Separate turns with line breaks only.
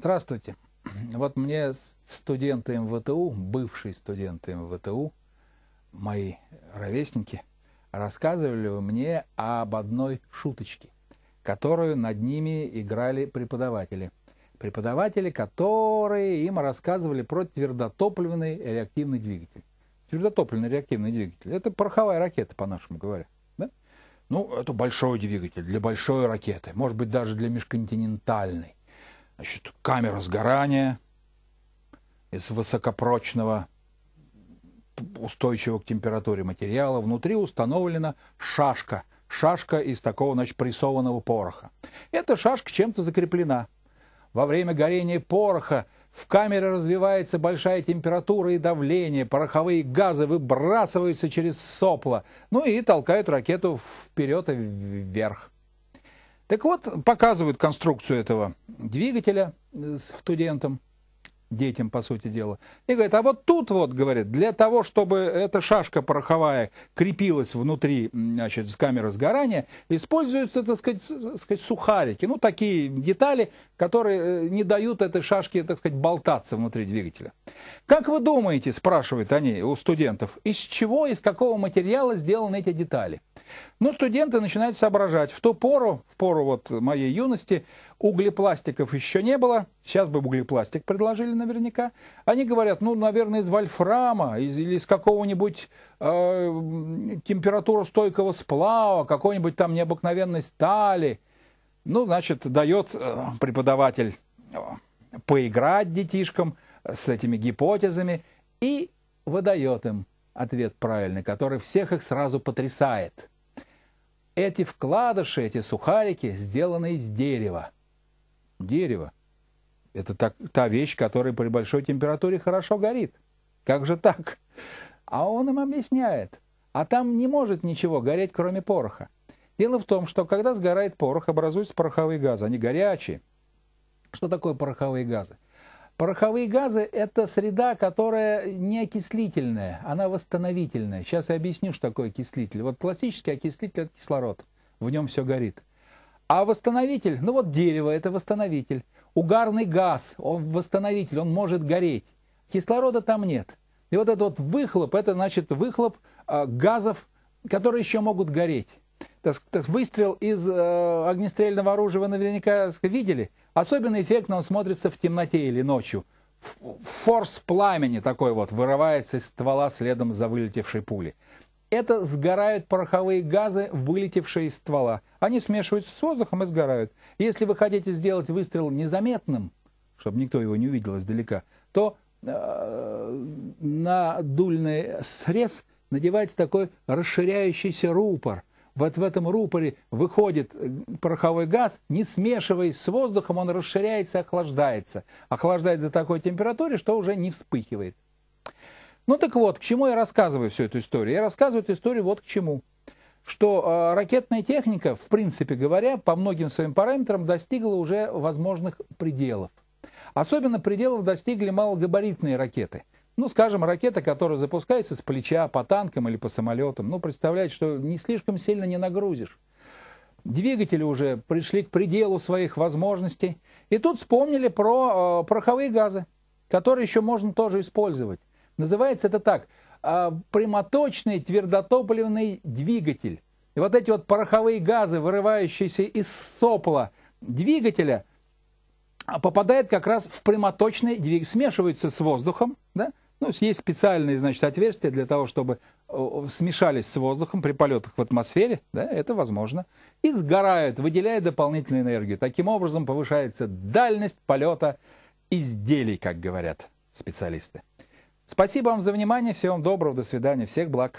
Здравствуйте. Вот мне студенты МВТУ, бывшие студенты МВТУ, мои ровесники, рассказывали мне об одной шуточке, которую над ними играли преподаватели. Преподаватели, которые им рассказывали про твердотопливный реактивный двигатель. Твердотопливный реактивный двигатель – это пороховая ракета, по-нашему говоря. Да? Ну, это большой двигатель для большой ракеты, может быть, даже для межконтинентальной значит, камера сгорания из высокопрочного, устойчивого к температуре материала. Внутри установлена шашка. Шашка из такого, значит, прессованного пороха. Эта шашка чем-то закреплена. Во время горения пороха в камере развивается большая температура и давление, пороховые газы выбрасываются через сопла, ну и толкают ракету вперед и вверх. Так вот, показывают конструкцию этого двигателя э, студентам, детям, по сути дела. И говорит, а вот тут вот, говорит, для того, чтобы эта шашка пороховая крепилась внутри, значит, с камеры сгорания, используются, так сказать, так сказать, сухарики, ну, такие детали, которые э, не дают этой шашке, так сказать, болтаться внутри двигателя. Как вы думаете, спрашивают они у студентов, из чего, из какого материала сделаны эти детали? Но студенты начинают соображать. В ту пору, в пору вот моей юности, углепластиков еще не было. Сейчас бы углепластик предложили наверняка. Они говорят, ну, наверное, из вольфрама из, или из какого-нибудь э, температуростойкого сплава, какой-нибудь там необыкновенной стали. Ну, значит, дает э, преподаватель э, поиграть детишкам с этими гипотезами и выдает им ответ правильный, который всех их сразу потрясает. Эти вкладыши, эти сухарики сделаны из дерева. Дерево. Это так, та вещь, которая при большой температуре хорошо горит. Как же так? А он им объясняет. А там не может ничего гореть, кроме пороха. Дело в том, что когда сгорает порох, образуются пороховые газы. Они горячие. Что такое пороховые газы? Пороховые газы – это среда, которая не окислительная, она восстановительная. Сейчас я объясню, что такое окислитель. Вот классический окислитель – это кислород, в нем все горит. А восстановитель, ну вот дерево – это восстановитель. Угарный газ, он восстановитель, он может гореть. Кислорода там нет. И вот этот вот выхлоп, это значит выхлоп а, газов, которые еще могут гореть выстрел из э, огнестрельного оружия вы наверняка видели. Особенно эффектно он смотрится в темноте или ночью. Форс пламени такой вот вырывается из ствола следом за вылетевшей пули. Это сгорают пороховые газы, вылетевшие из ствола. Они смешиваются с воздухом и сгорают. Если вы хотите сделать выстрел незаметным, чтобы никто его не увидел издалека, то э, на дульный срез надевается такой расширяющийся рупор – вот в этом рупоре выходит э, пороховой газ, не смешиваясь с воздухом, он расширяется и охлаждается. Охлаждается до такой температуре, что уже не вспыхивает. Ну так вот, к чему я рассказываю всю эту историю? Я рассказываю эту историю вот к чему. Что э, ракетная техника, в принципе говоря, по многим своим параметрам достигла уже возможных пределов. Особенно пределов достигли малогабаритные ракеты – ну, скажем, ракета, которая запускается с плеча по танкам или по самолетам, ну, представляет, что не слишком сильно не нагрузишь. Двигатели уже пришли к пределу своих возможностей. И тут вспомнили про э, пороховые газы, которые еще можно тоже использовать. Называется это так, э, прямоточный твердотопливный двигатель. И вот эти вот пороховые газы, вырывающиеся из сопла двигателя, а, попадают как раз в прямоточный двигатель, смешиваются с воздухом, да, ну, есть специальные, значит, отверстия для того, чтобы смешались с воздухом при полетах в атмосфере, да, это возможно, и сгорают, выделяя дополнительную энергию. Таким образом повышается дальность полета изделий, как говорят специалисты. Спасибо вам за внимание, всего вам доброго, до свидания, всех благ.